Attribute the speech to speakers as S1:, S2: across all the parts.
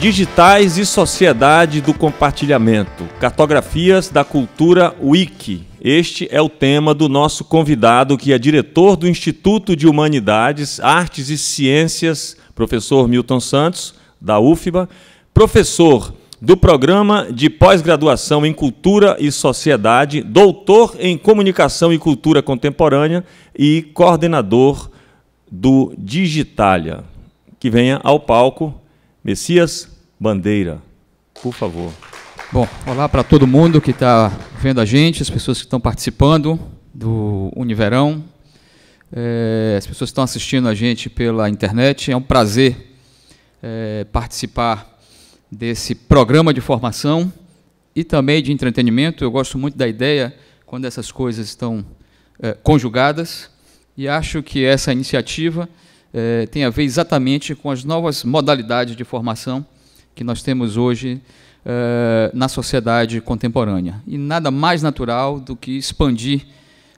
S1: Digitais e Sociedade do Compartilhamento Cartografias da Cultura Wiki. Este é o tema do nosso convidado, que é diretor do Instituto de Humanidades, Artes e Ciências, professor Milton Santos, da UFBA, professor do Programa de Pós-Graduação em Cultura e Sociedade, doutor em Comunicação e Cultura Contemporânea e coordenador do Digitalia. Que venha ao palco Messias Bandeira, por favor. Bom, olá para todo mundo que está vendo a gente, as pessoas que estão participando do Univerão, é, as pessoas que estão assistindo a gente pela internet. É um prazer é, participar desse programa de formação e também de entretenimento. Eu gosto muito da ideia quando essas coisas estão é, conjugadas e acho que essa iniciativa é, tem a ver exatamente com as novas modalidades de formação que nós temos hoje é, na sociedade contemporânea. E nada mais natural do que expandir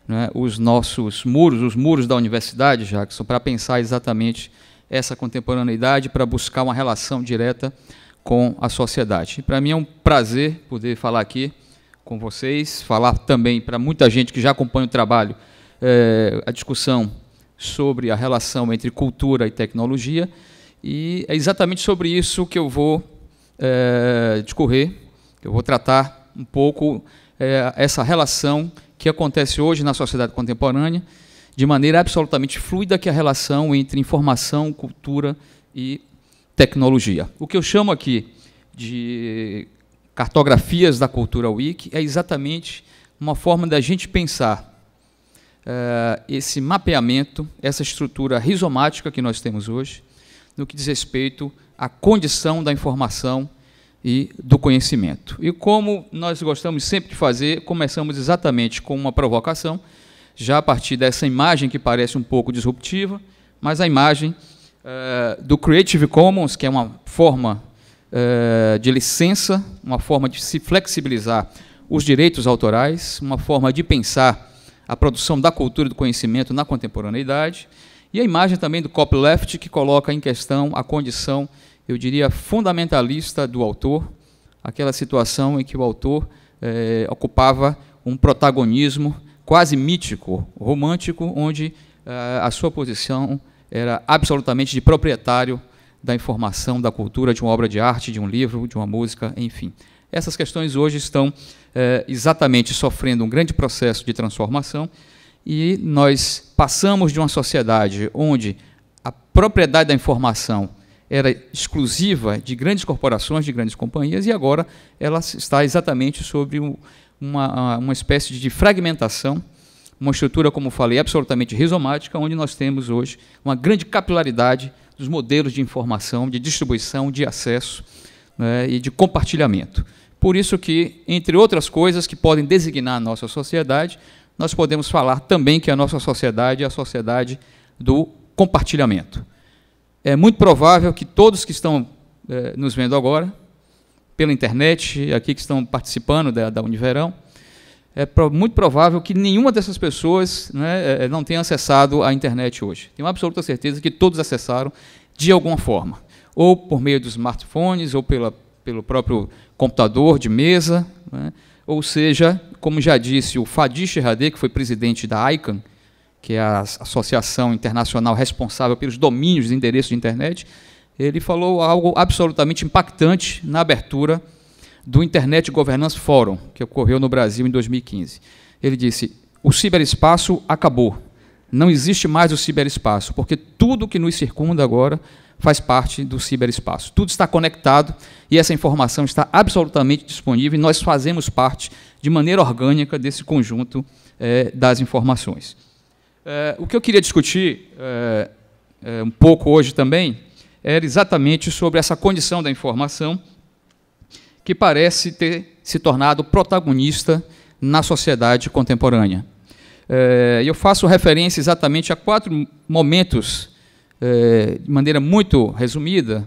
S1: né, os nossos muros, os muros da universidade, Jackson, para pensar exatamente essa contemporaneidade, para buscar uma relação direta com a sociedade. Para mim é um prazer poder falar aqui com vocês, falar também para muita gente que já acompanha o trabalho, é, a discussão sobre a relação entre cultura e tecnologia. E é exatamente sobre isso que eu vou é, discorrer, eu vou tratar um pouco é, essa relação que acontece hoje na sociedade contemporânea, de maneira absolutamente fluida, que é a relação entre informação, cultura e tecnologia. O que eu chamo aqui de cartografias da cultura wiki é exatamente uma forma da gente pensar eh, esse mapeamento, essa estrutura rizomática que nós temos hoje, no que diz respeito à condição da informação e do conhecimento. E como nós gostamos sempre de fazer, começamos exatamente com uma provocação, já a partir dessa imagem que parece um pouco disruptiva, mas a imagem uh, do Creative Commons, que é uma forma uh, de licença, uma forma de se flexibilizar os direitos autorais, uma forma de pensar a produção da cultura e do conhecimento na contemporaneidade, e a imagem também do copyleft, que coloca em questão a condição, eu diria, fundamentalista do autor, aquela situação em que o autor eh, ocupava um protagonismo quase mítico, romântico, onde eh, a sua posição era absolutamente de proprietário da informação, da cultura, de uma obra de arte, de um livro, de uma música, enfim. Essas questões hoje estão é, exatamente sofrendo um grande processo de transformação e nós passamos de uma sociedade onde a propriedade da informação era exclusiva de grandes corporações, de grandes companhias, e agora ela está exatamente sobre uma, uma espécie de fragmentação, uma estrutura, como falei, absolutamente rizomática, onde nós temos hoje uma grande capilaridade dos modelos de informação, de distribuição, de acesso né, e de compartilhamento. Por isso que, entre outras coisas que podem designar a nossa sociedade, nós podemos falar também que a nossa sociedade é a sociedade do compartilhamento. É muito provável que todos que estão eh, nos vendo agora, pela internet, aqui que estão participando da, da Univerão, é pro, muito provável que nenhuma dessas pessoas né, eh, eh, não tenha acessado a internet hoje. Tenho absoluta certeza que todos acessaram de alguma forma, ou por meio dos smartphones, ou pela pelo próprio computador de mesa. Né? Ou seja, como já disse o Fadi Sherradeh, que foi presidente da ICANN, que é a associação internacional responsável pelos domínios de endereços de internet, ele falou algo absolutamente impactante na abertura do Internet Governance Forum, que ocorreu no Brasil em 2015. Ele disse: o ciberespaço acabou. Não existe mais o ciberespaço, porque tudo que nos circunda agora faz parte do ciberespaço. Tudo está conectado e essa informação está absolutamente disponível e nós fazemos parte de maneira orgânica desse conjunto eh, das informações. Eh, o que eu queria discutir eh, um pouco hoje também era exatamente sobre essa condição da informação que parece ter se tornado protagonista na sociedade contemporânea. eu faço referência exatamente a quatro momentos é, de maneira muito resumida,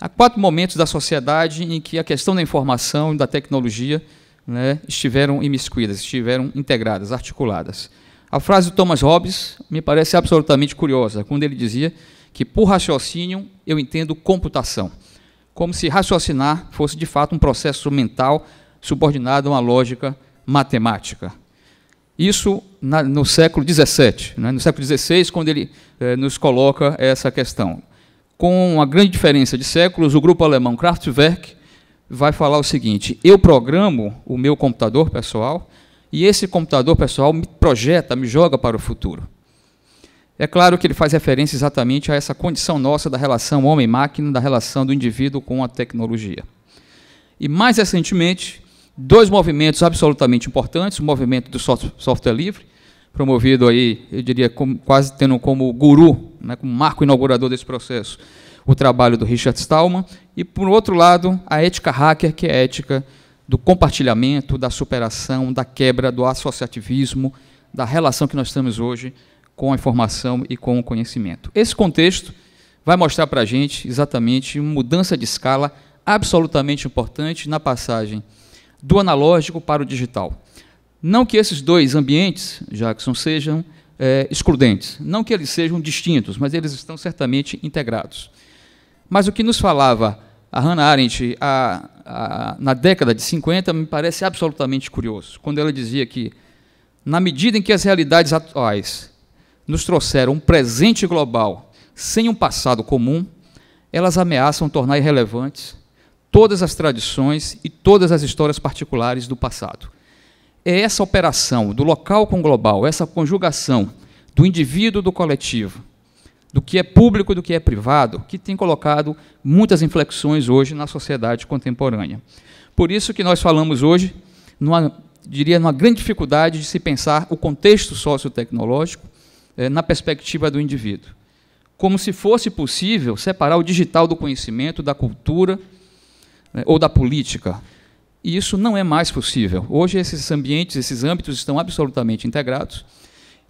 S1: há quatro momentos da sociedade em que a questão da informação e da tecnologia né, estiveram imiscuídas, estiveram integradas, articuladas. A frase do Thomas Hobbes me parece absolutamente curiosa, quando ele dizia que por raciocínio eu entendo computação, como se raciocinar fosse de fato um processo mental subordinado a uma lógica matemática. Isso na, no século XVII. Né? No século XVI, quando ele eh, nos coloca essa questão. Com uma grande diferença de séculos, o grupo alemão Kraftwerk vai falar o seguinte: eu programo o meu computador pessoal e esse computador pessoal me projeta, me joga para o futuro. É claro que ele faz referência exatamente a essa condição nossa da relação homem-máquina, da relação do indivíduo com a tecnologia. E mais recentemente, dois movimentos absolutamente importantes, o movimento do software livre, promovido aí, eu diria, como, quase tendo como guru, né, como marco inaugurador desse processo, o trabalho do Richard Stallman, e, por outro lado, a ética hacker, que é a ética do compartilhamento, da superação, da quebra, do associativismo, da relação que nós temos hoje com a informação e com o conhecimento. Esse contexto vai mostrar para a gente exatamente uma mudança de escala absolutamente importante na passagem do analógico para o digital. Não que esses dois ambientes, Jackson, sejam é, excludentes, não que eles sejam distintos, mas eles estão certamente integrados. Mas o que nos falava a Hannah Arendt a, a, na década de 50 me parece absolutamente curioso, quando ela dizia que, na medida em que as realidades atuais nos trouxeram um presente global sem um passado comum, elas ameaçam tornar irrelevantes todas as tradições e todas as histórias particulares do passado. É essa operação do local com global, essa conjugação do indivíduo do coletivo, do que é público e do que é privado, que tem colocado muitas inflexões hoje na sociedade contemporânea. Por isso que nós falamos hoje, numa, diria, numa grande dificuldade de se pensar o contexto sociotecnológico eh, na perspectiva do indivíduo. Como se fosse possível separar o digital do conhecimento, da cultura né, ou da política. E isso não é mais possível. Hoje, esses ambientes, esses âmbitos estão absolutamente integrados.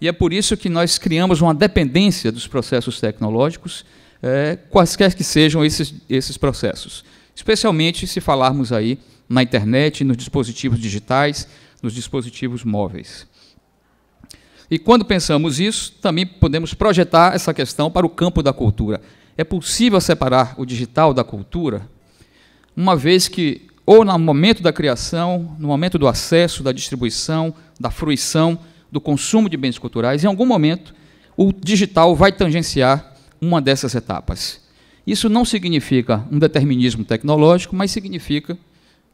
S1: E é por isso que nós criamos uma dependência dos processos tecnológicos, é, quaisquer que sejam esses, esses processos. Especialmente se falarmos aí na internet, nos dispositivos digitais, nos dispositivos móveis. E quando pensamos isso, também podemos projetar essa questão para o campo da cultura. É possível separar o digital da cultura? uma vez que, ou no momento da criação, no momento do acesso, da distribuição, da fruição, do consumo de bens culturais, em algum momento o digital vai tangenciar uma dessas etapas. Isso não significa um determinismo tecnológico, mas significa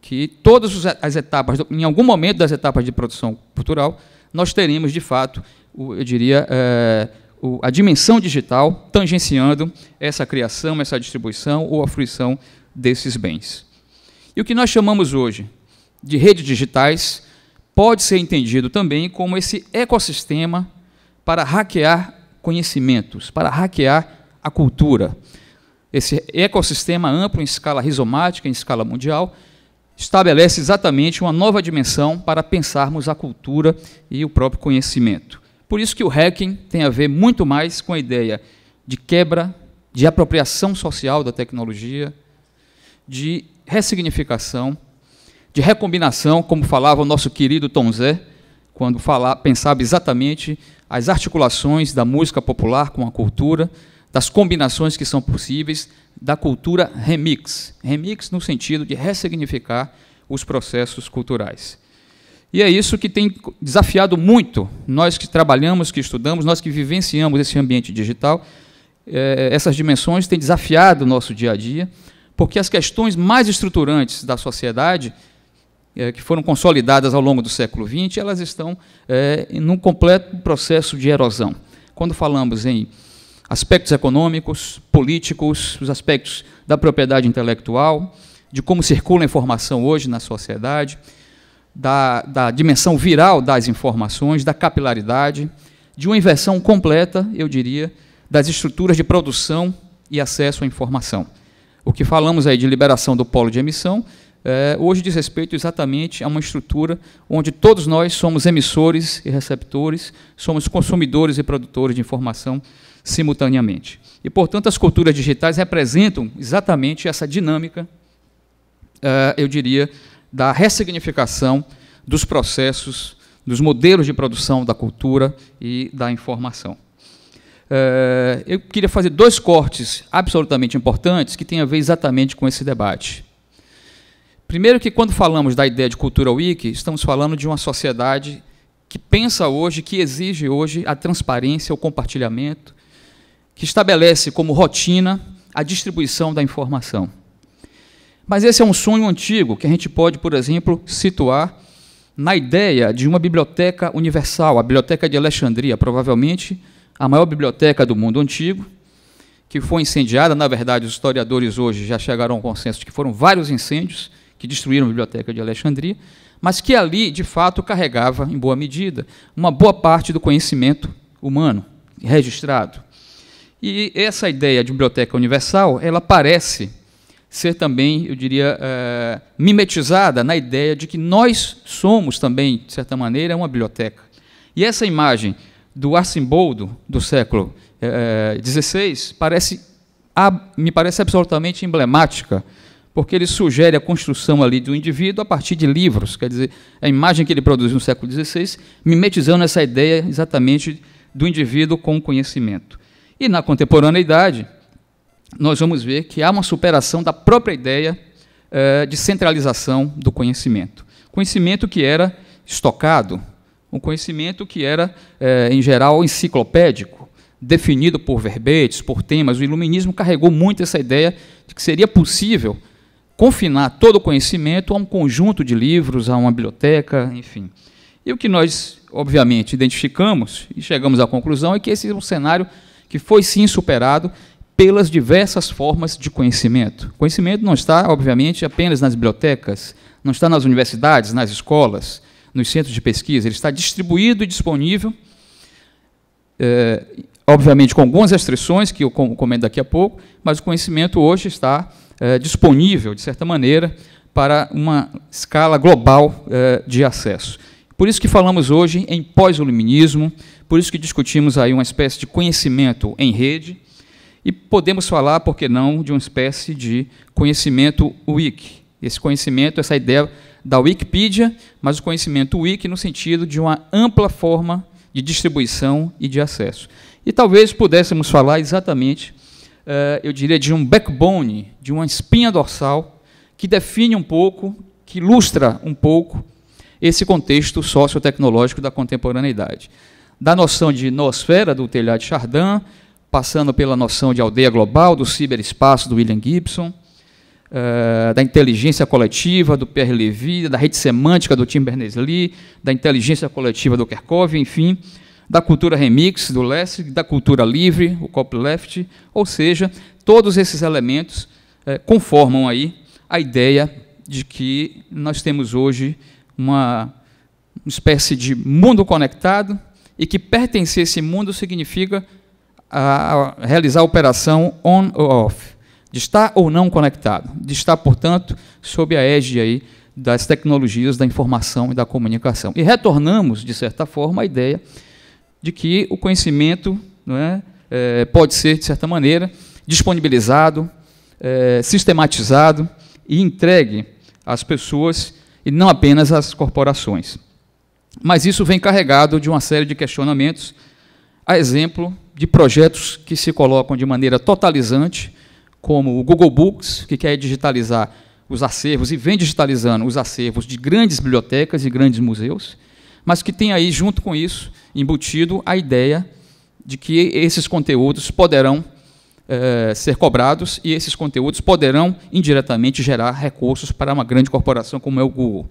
S1: que todas as etapas, em algum momento das etapas de produção cultural, nós teremos, de fato, eu diria, eh, a dimensão digital tangenciando essa criação, essa distribuição ou a fruição desses bens. E o que nós chamamos hoje de redes digitais pode ser entendido também como esse ecossistema para hackear conhecimentos, para hackear a cultura. Esse ecossistema amplo em escala rizomática, em escala mundial, estabelece exatamente uma nova dimensão para pensarmos a cultura e o próprio conhecimento. Por isso que o hacking tem a ver muito mais com a ideia de quebra, de apropriação social da tecnologia, de ressignificação, de recombinação, como falava o nosso querido Tom Zé, quando falar, pensava exatamente as articulações da música popular com a cultura, das combinações que são possíveis, da cultura remix. Remix no sentido de ressignificar os processos culturais. E é isso que tem desafiado muito nós que trabalhamos, que estudamos, nós que vivenciamos esse ambiente digital. Eh, essas dimensões têm desafiado o nosso dia a dia porque as questões mais estruturantes da sociedade, é, que foram consolidadas ao longo do século XX, elas estão é, eh, um completo processo de erosão. Quando falamos em aspectos econômicos, políticos, os aspectos da propriedade intelectual, de como circula a informação hoje na sociedade, da, da, dimensão viral das informações, da capilaridade, de uma inversão completa, eu diria, das estruturas de produção e acesso à informação. O que falamos aí de liberação do polo de emissão, é, hoje diz respeito exatamente a uma estrutura onde todos nós somos emissores e receptores, somos consumidores e produtores de informação simultaneamente. E, portanto, as culturas digitais representam exatamente essa dinâmica, é, eu diria, da ressignificação dos processos, dos modelos de produção da cultura e da informação. Eh, eu queria fazer dois cortes absolutamente importantes que têm a ver exatamente com esse debate. Primeiro que quando falamos da ideia de cultura wiki, estamos falando de uma sociedade que pensa hoje, que exige hoje a transparência, o compartilhamento, que estabelece como rotina a distribuição da informação. Mas esse é um sonho antigo que a gente pode, por exemplo, situar na ideia de uma biblioteca universal, a Biblioteca de Alexandria, provavelmente a maior biblioteca do mundo antigo, que foi incendiada. Na verdade, os historiadores hoje já chegaram ao consenso de que foram vários incêndios que destruíram a biblioteca de Alexandria, mas que ali, de fato, carregava, em boa medida, uma boa parte do conhecimento humano registrado. E essa ideia de biblioteca universal, ela parece ser também, eu diria, é, mimetizada na ideia de que nós somos também, de certa maneira, uma biblioteca. E essa imagem do Arcimboldo do século XVI eh, eh, parece, me parece absolutamente emblemática, porque ele sugere a construção ali do indivíduo a partir de livros, quer dizer, a imagem que ele produziu no século XVI, mimetizando essa ideia exatamente do indivíduo com o conhecimento. E na contemporaneidade, nós vamos ver que há uma superação da própria ideia eh, de centralização do conhecimento. Conhecimento que era estocado, um conhecimento que era, eh, em geral, enciclopédico, definido por verbetes, por temas. O iluminismo carregou muito essa ideia de que seria possível confinar todo o conhecimento a um conjunto de livros, a uma biblioteca, enfim. E o que nós, obviamente, identificamos e chegamos à conclusão é que esse é um cenário que foi sim superado pelas diversas formas de conhecimento. O conhecimento não está, obviamente, apenas nas bibliotecas, não está nas universidades, nas escolas, nos centros de pesquisa, ele está distribuído e disponível, é, obviamente com algumas restrições, que eu comento daqui a pouco, mas o conhecimento hoje está é, disponível, de certa maneira, para uma escala global é, de acesso. Por isso que falamos hoje em pós-iluminismo, por isso que discutimos aí uma espécie de conhecimento em rede, e podemos falar, por que não, de uma espécie de conhecimento wiki. Esse conhecimento, essa ideia da Wikipedia, mas o conhecimento wiki no sentido de uma ampla forma de distribuição e de acesso. E talvez pudéssemos falar exatamente, eh, eu diria, de um backbone, de uma espinha dorsal, que define um pouco, que ilustra um pouco esse contexto sociotecnológico da contemporaneidade. Da noção de noosfera, do telhado de Chardin, passando pela noção de aldeia global, do ciberespaço, do William Gibson, eh, da inteligência coletiva do Pierre Levy, da rede semântica do Tim Berners-Lee, da inteligência coletiva do Kerkhoff, enfim, da cultura remix do Lessig, da cultura livre, o copyleft, ou seja, todos esses elementos eh, conformam aí a ideia de que nós temos hoje uma espécie de mundo conectado e que pertencer a esse mundo significa a ah, realizar a operação on ou off de estar ou não conectado, de estar, portanto, sob a égide aí das tecnologias da informação e da comunicação. E retornamos, de certa forma, à ideia de que o conhecimento não é, é pode ser, de certa maneira, disponibilizado, é, sistematizado e entregue às pessoas e não apenas às corporações. Mas isso vem carregado de uma série de questionamentos, a exemplo de projetos que se colocam de maneira totalizante como o Google Books, que quer digitalizar os acervos e vem digitalizando os acervos de grandes bibliotecas e grandes museus, mas que tem aí, junto com isso, embutido a ideia de que esses conteúdos poderão eh, ser cobrados e esses conteúdos poderão indiretamente gerar recursos para uma grande corporação como é o Google.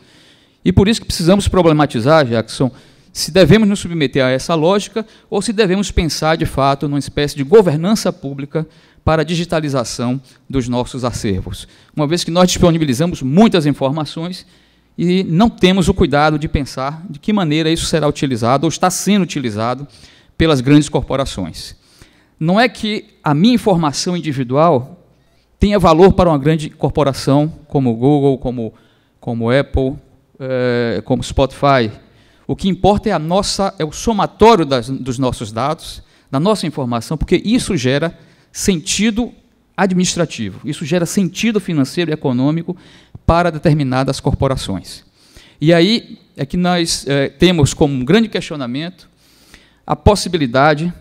S1: E por isso que precisamos problematizar, Jackson, se devemos nos submeter a essa lógica ou se devemos pensar, de fato, numa espécie de governança pública para a digitalização dos nossos acervos. Uma vez que nós disponibilizamos muitas informações e não temos o cuidado de pensar de que maneira isso será utilizado ou está sendo utilizado pelas grandes corporações. Não é que a minha informação individual tenha valor para uma grande corporação como Google, como, como Apple, eh, como Spotify. O que importa é a nossa é o somatório das, dos nossos dados, da nossa informação, porque isso gera sentido administrativo. Isso gera sentido financeiro e econômico para determinadas corporações. E aí é que nós é, temos como um grande questionamento a possibilidade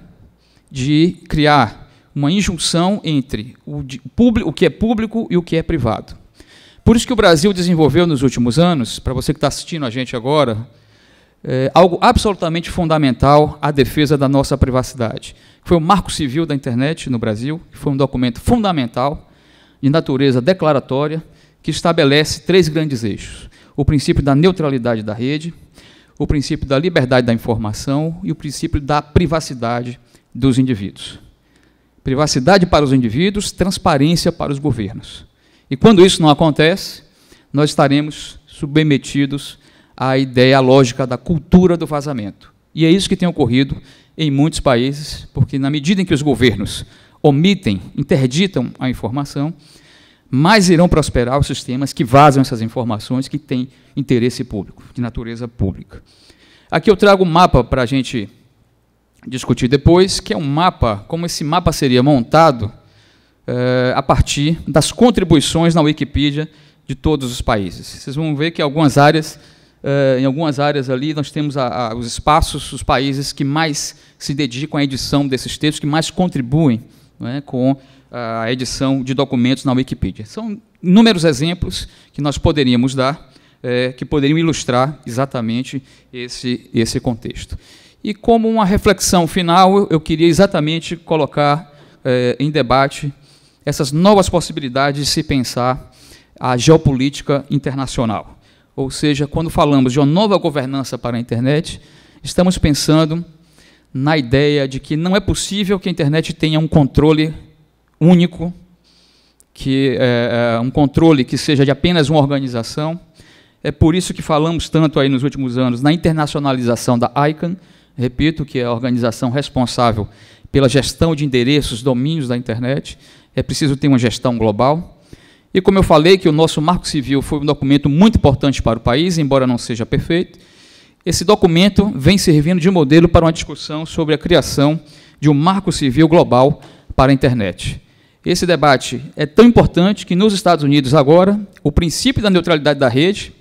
S1: de criar uma injunção entre o, público, o que é público e o que é privado. Por isso que o Brasil desenvolveu nos últimos anos, para você que está assistindo a gente agora, é, algo absolutamente fundamental à defesa da nossa privacidade foi o Marco Civil da Internet no Brasil, que foi um documento fundamental, de natureza declaratória, que estabelece três grandes eixos: o princípio da neutralidade da rede, o princípio da liberdade da informação e o princípio da privacidade dos indivíduos. Privacidade para os indivíduos, transparência para os governos. E quando isso não acontece, nós estaremos submetidos à ideia lógica da cultura do vazamento. E é isso que tem ocorrido em muitos países, porque na medida em que os governos omitem, interditam a informação, mais irão prosperar os sistemas que vazam essas informações que têm interesse público, de natureza pública. Aqui eu trago um mapa para a gente discutir depois, que é um mapa, como esse mapa seria montado eh, a partir das contribuições na Wikipedia de todos os países. Vocês vão ver que algumas áreas Uh, em algumas áreas ali, nós temos a, a, os espaços, os países que mais se dedicam à edição desses textos, que mais contribuem né, com a edição de documentos na Wikipedia. São inúmeros exemplos que nós poderíamos dar, é, que poderiam ilustrar exatamente esse, esse contexto. E como uma reflexão final, eu queria exatamente colocar é, em debate essas novas possibilidades de se pensar a geopolítica internacional. Ou seja, quando falamos de uma nova governança para a internet, estamos pensando na ideia de que não é possível que a internet tenha um controle único, que é, é um controle que seja de apenas uma organização. É por isso que falamos tanto aí nos últimos anos na internacionalização da ICANN, repito, que é a organização responsável pela gestão de endereços, domínios da internet. É preciso ter uma gestão global. E como eu falei que o nosso Marco Civil foi um documento muito importante para o país, embora não seja perfeito, esse documento vem servindo de modelo para uma discussão sobre a criação de um Marco Civil global para a internet. Esse debate é tão importante que nos Estados Unidos agora o princípio da neutralidade da rede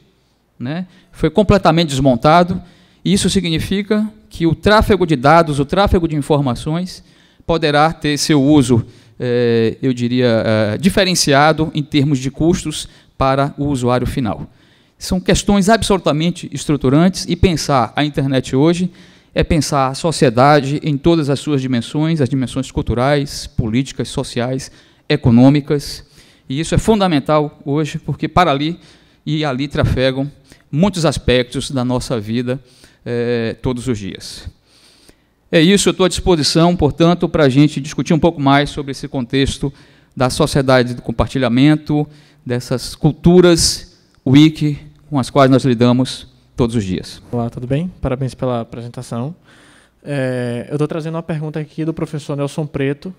S1: né, foi completamente desmontado. E isso significa que o tráfego de dados, o tráfego de informações, poderá ter seu uso é, eu diria, é, diferenciado em termos de custos para o usuário final. São questões absolutamente estruturantes e pensar a internet hoje é pensar a sociedade em todas as suas dimensões, as dimensões culturais, políticas, sociais, econômicas. E isso é fundamental hoje, porque para ali e ali trafegam muitos aspectos da nossa vida eh, todos os dias. É isso, eu estou à disposição, portanto, para a gente discutir um pouco mais sobre esse contexto da sociedade do compartilhamento, dessas culturas wiki com as quais nós lidamos todos os dias. Olá, tudo bem? Parabéns pela apresentação. É, eu estou trazendo uma pergunta aqui do professor Nelson Preto.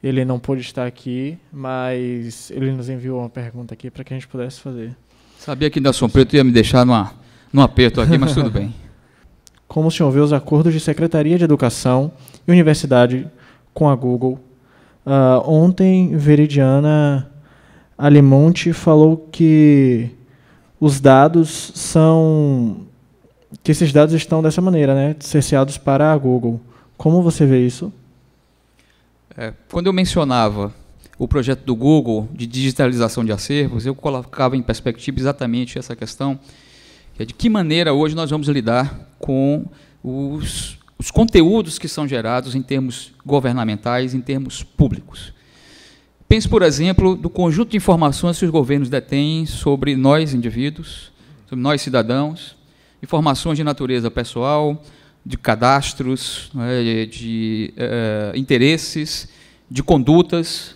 S1: Ele não pôde estar aqui, mas ele nos enviou uma pergunta aqui para que a gente pudesse fazer. Sabia que Nelson Preto ia me deixar numa, num aperto aqui, mas tudo bem como o senhor vê os acordos de Secretaria de Educação e Universidade com a Google. Uh, ontem, Veridiana Alimonte falou que os dados são. que esses dados estão dessa maneira, né? Cerceados para a Google. Como você vê isso? É, quando eu mencionava o projeto do Google de digitalização de acervos, eu colocava em perspectiva exatamente essa questão é de que maneira hoje nós vamos lidar com os, os conteúdos que são gerados em termos governamentais, em termos públicos. Pense, por exemplo, do conjunto de informações que os governos detêm sobre nós, indivíduos, sobre nós, cidadãos, informações de natureza pessoal, de cadastros, é, de eh, interesses, de condutas.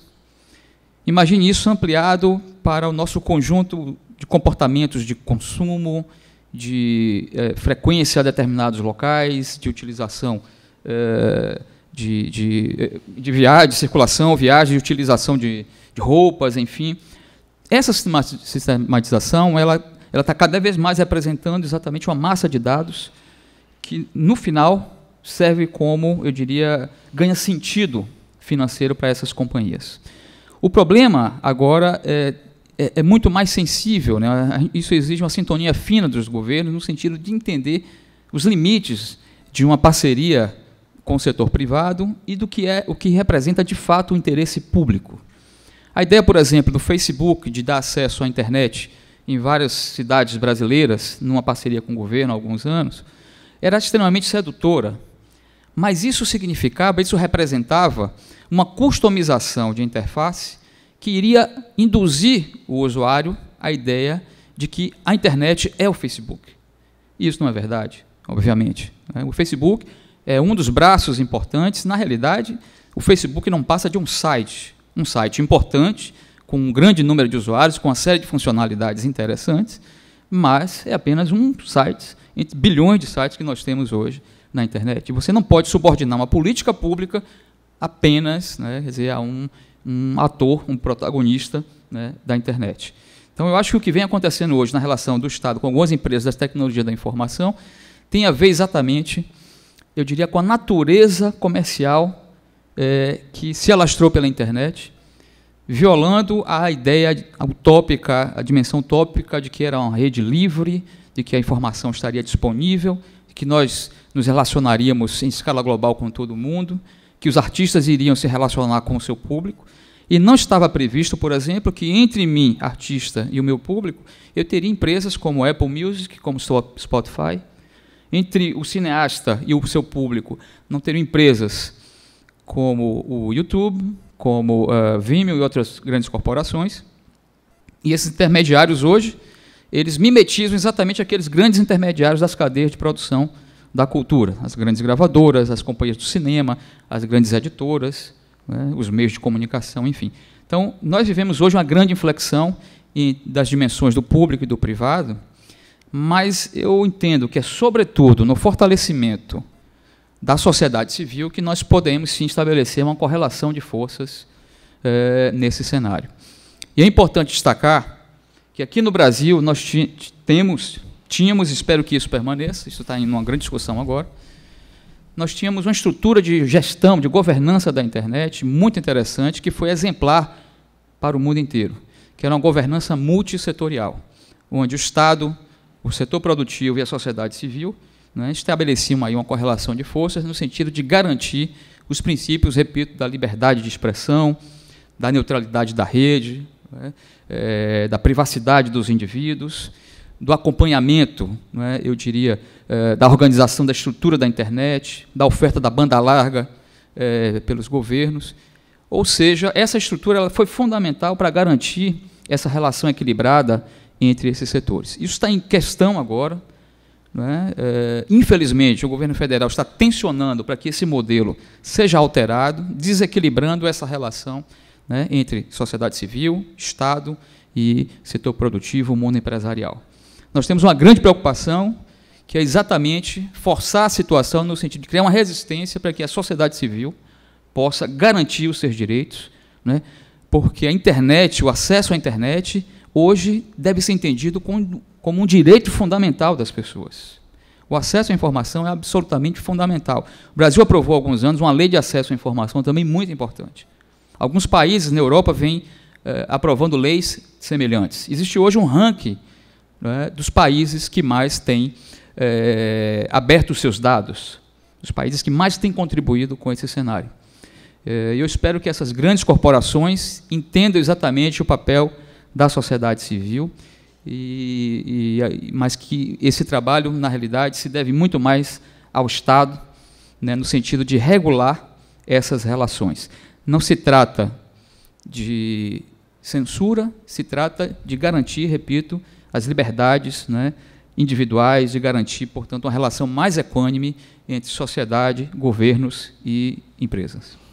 S1: Imagine isso ampliado para o nosso conjunto de comportamentos de consumo, de é, frequência a determinados locais, de utilização é, de, de, eh, de, viagem, de circulação, viagem, de utilização de, de roupas, enfim. Essa sistematização ela ela está cada vez mais representando exatamente uma massa de dados que, no final, serve como, eu diria, ganha sentido financeiro para essas companhias. O problema agora é é, é muito mais sensível. Né? Isso exige uma sintonia fina dos governos, no sentido de entender os limites de uma parceria com o setor privado e do que é o que representa de fato o interesse público. A ideia, por exemplo, do Facebook de dar acesso à internet em várias cidades brasileiras, numa parceria com o governo há alguns anos, era extremamente sedutora. Mas isso significava, isso representava uma customização de interface que iria induzir o usuário à ideia de que a internet é o Facebook. isso não é verdade, obviamente. Né? O Facebook é um dos braços importantes. Na realidade, o Facebook não passa de um site, um site importante, com um grande número de usuários, com uma série de funcionalidades interessantes, mas é apenas um site entre bilhões de sites que nós temos hoje na internet. E você não pode subordinar uma política pública apenas né, dizer, a um um ator, um protagonista né, da internet. Então, eu acho que o que vem acontecendo hoje na relação do Estado com algumas empresas das tecnologias da informação tem a ver exatamente, eu diria, com a natureza comercial é, que se alastrou pela internet, violando a ideia utópica, a dimensão utópica de que era uma rede livre, de que a informação estaria disponível, de que nós nos relacionaríamos em escala global com todo mundo, que os artistas iriam se relacionar com o seu público, e não estava previsto, por exemplo, que entre mim, artista, e o meu público, eu teria empresas como Apple Music, como Spotify. Entre o cineasta e o seu público, não teriam empresas como o YouTube, como uh, Vimeo e outras grandes corporações. E esses intermediários hoje, eles mimetizam exatamente aqueles grandes intermediários das cadeias de produção da cultura, as grandes gravadoras, as companhias do cinema, as grandes editoras, né, os meios de comunicação, enfim. Então, nós vivemos hoje uma grande inflexão em, das dimensões do público e do privado, mas eu entendo que é, sobretudo, no fortalecimento da sociedade civil que nós podemos sim estabelecer uma correlação de forças é, nesse cenário. E é importante destacar que aqui no Brasil nós temos tínhamos, espero que isso permaneça, isso está em uma grande discussão agora, nós tínhamos uma estrutura de gestão, de governança da internet muito interessante, que foi exemplar para o mundo inteiro, que era uma governança multissetorial, onde o Estado, o setor produtivo e a sociedade civil né, estabeleciam aí uma correlação de forças no sentido de garantir os princípios, repito, da liberdade de expressão, da neutralidade da rede, né, é, da privacidade dos indivíduos, do acompanhamento, é? eu diria, é, da organização da estrutura da internet, da oferta da banda larga é, pelos governos. Ou seja, essa estrutura foi fundamental para garantir essa relação equilibrada entre esses setores. Isso está em questão agora. É, eh, infelizmente, o governo federal está tensionando para que esse modelo seja alterado, desequilibrando essa relação né, entre sociedade civil, Estado e setor produtivo, mundo empresarial. Nós temos uma grande preocupação, que é exatamente forçar a situação no sentido de criar uma resistência para que a sociedade civil possa garantir os seus direitos, né? porque a internet, o acesso à internet, hoje deve ser entendido como, um direito fundamental das pessoas. O acesso à informação é absolutamente fundamental. O Brasil aprovou há alguns anos uma lei de acesso à informação também muito importante. Alguns países na Europa vêm eh, aprovando leis semelhantes. Existe hoje um ranking né, dos países que mais têm é, aberto os seus dados, dos países que mais têm contribuído com esse cenário. É, eu espero que essas grandes corporações entendam exatamente o papel da sociedade civil, e, e, mas que esse trabalho, na realidade, se deve muito mais ao Estado, né, no sentido de regular essas relações. Não se trata de censura, se trata de garantir, repito, as liberdades né, individuais e garantir, portanto, uma relação mais equânime entre sociedade, governos e empresas.